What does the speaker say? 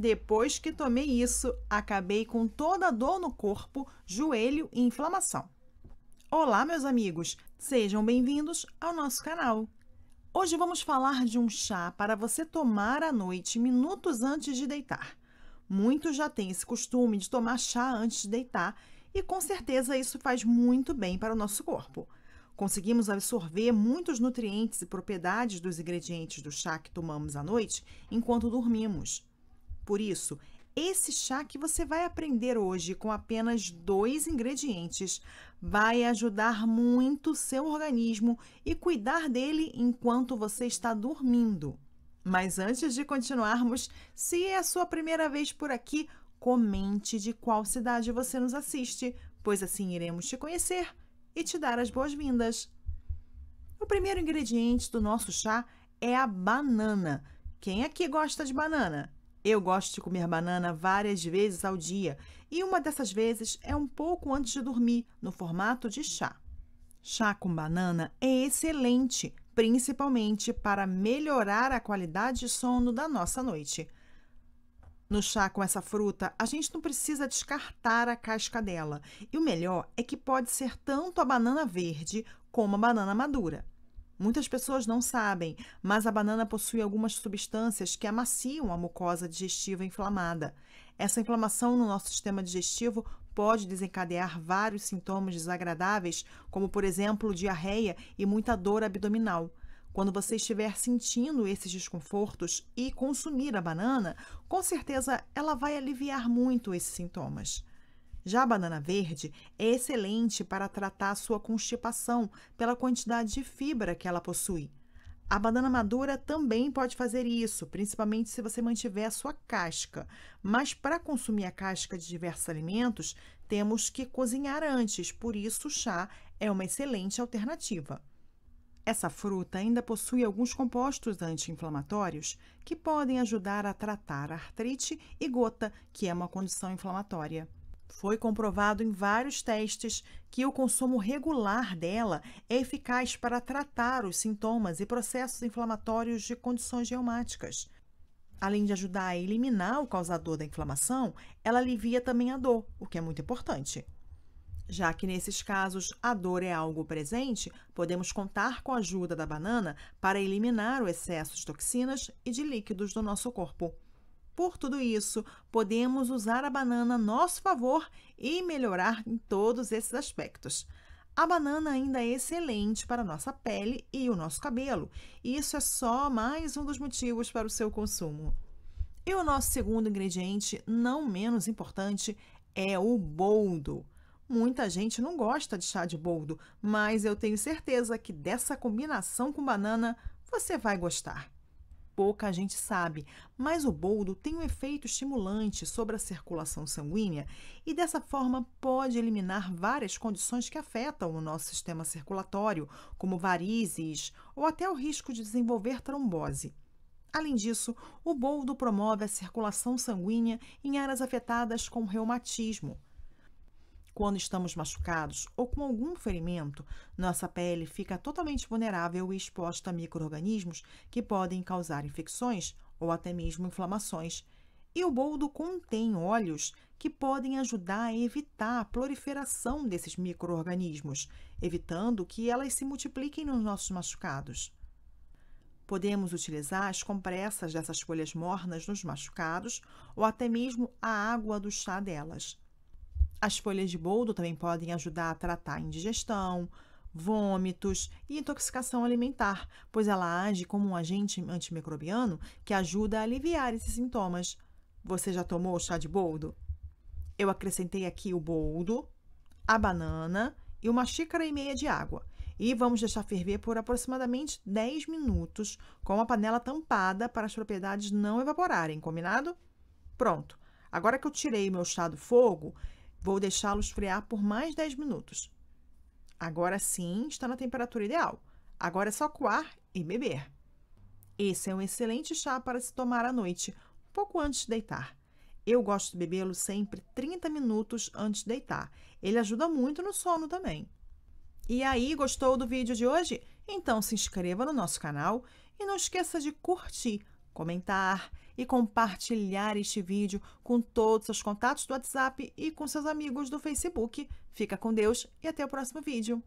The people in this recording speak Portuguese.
Depois que tomei isso, acabei com toda a dor no corpo, joelho e inflamação. Olá, meus amigos! Sejam bem-vindos ao nosso canal. Hoje vamos falar de um chá para você tomar à noite, minutos antes de deitar. Muitos já têm esse costume de tomar chá antes de deitar e com certeza isso faz muito bem para o nosso corpo. Conseguimos absorver muitos nutrientes e propriedades dos ingredientes do chá que tomamos à noite enquanto dormimos. Por isso, esse chá que você vai aprender hoje com apenas dois ingredientes vai ajudar muito seu organismo e cuidar dele enquanto você está dormindo. Mas antes de continuarmos, se é a sua primeira vez por aqui, comente de qual cidade você nos assiste, pois assim iremos te conhecer e te dar as boas-vindas. O primeiro ingrediente do nosso chá é a banana. Quem aqui gosta de banana? Eu gosto de comer banana várias vezes ao dia e uma dessas vezes é um pouco antes de dormir, no formato de chá. Chá com banana é excelente, principalmente para melhorar a qualidade de sono da nossa noite. No chá com essa fruta, a gente não precisa descartar a casca dela, e o melhor é que pode ser tanto a banana verde como a banana madura. Muitas pessoas não sabem, mas a banana possui algumas substâncias que amaciam a mucosa digestiva inflamada. Essa inflamação no nosso sistema digestivo pode desencadear vários sintomas desagradáveis, como, por exemplo, diarreia e muita dor abdominal. Quando você estiver sentindo esses desconfortos e consumir a banana, com certeza ela vai aliviar muito esses sintomas. Já a banana verde é excelente para tratar sua constipação pela quantidade de fibra que ela possui. A banana madura também pode fazer isso, principalmente se você mantiver a sua casca. Mas para consumir a casca de diversos alimentos, temos que cozinhar antes, por isso o chá é uma excelente alternativa. Essa fruta ainda possui alguns compostos anti-inflamatórios que podem ajudar a tratar a artrite e gota, que é uma condição inflamatória. Foi comprovado em vários testes que o consumo regular dela é eficaz para tratar os sintomas e processos inflamatórios de condições reumáticas. Além de ajudar a eliminar o causador da inflamação, ela alivia também a dor, o que é muito importante. Já que nesses casos a dor é algo presente, podemos contar com a ajuda da banana para eliminar o excesso de toxinas e de líquidos do nosso corpo. Por tudo isso, podemos usar a banana a nosso favor e melhorar em todos esses aspectos. A banana ainda é excelente para a nossa pele e o nosso cabelo, e isso é só mais um dos motivos para o seu consumo. E o nosso segundo ingrediente, não menos importante, é o boldo. Muita gente não gosta de chá de boldo, mas eu tenho certeza que dessa combinação com banana você vai gostar pouca gente sabe, mas o boldo tem um efeito estimulante sobre a circulação sanguínea e dessa forma pode eliminar várias condições que afetam o nosso sistema circulatório, como varizes ou até o risco de desenvolver trombose. Além disso, o boldo promove a circulação sanguínea em áreas afetadas com reumatismo, quando estamos machucados ou com algum ferimento, nossa pele fica totalmente vulnerável e exposta a micro-organismos que podem causar infecções ou até mesmo inflamações. E o boldo contém óleos que podem ajudar a evitar a proliferação desses micro-organismos, evitando que elas se multipliquem nos nossos machucados. Podemos utilizar as compressas dessas folhas mornas nos machucados ou até mesmo a água do chá delas. As folhas de boldo também podem ajudar a tratar a indigestão, vômitos e intoxicação alimentar, pois ela age como um agente antimicrobiano que ajuda a aliviar esses sintomas. Você já tomou o chá de boldo? Eu acrescentei aqui o boldo, a banana e uma xícara e meia de água. E vamos deixar ferver por aproximadamente 10 minutos com a panela tampada para as propriedades não evaporarem, combinado? Pronto. Agora que eu tirei meu chá do fogo, Vou deixá lo esfriar por mais 10 minutos. Agora sim está na temperatura ideal. Agora é só coar e beber. Esse é um excelente chá para se tomar à noite, pouco antes de deitar. Eu gosto de bebê-lo sempre 30 minutos antes de deitar. Ele ajuda muito no sono também. E aí, gostou do vídeo de hoje? Então se inscreva no nosso canal e não esqueça de curtir comentar e compartilhar este vídeo com todos os seus contatos do WhatsApp e com seus amigos do Facebook. Fica com Deus e até o próximo vídeo.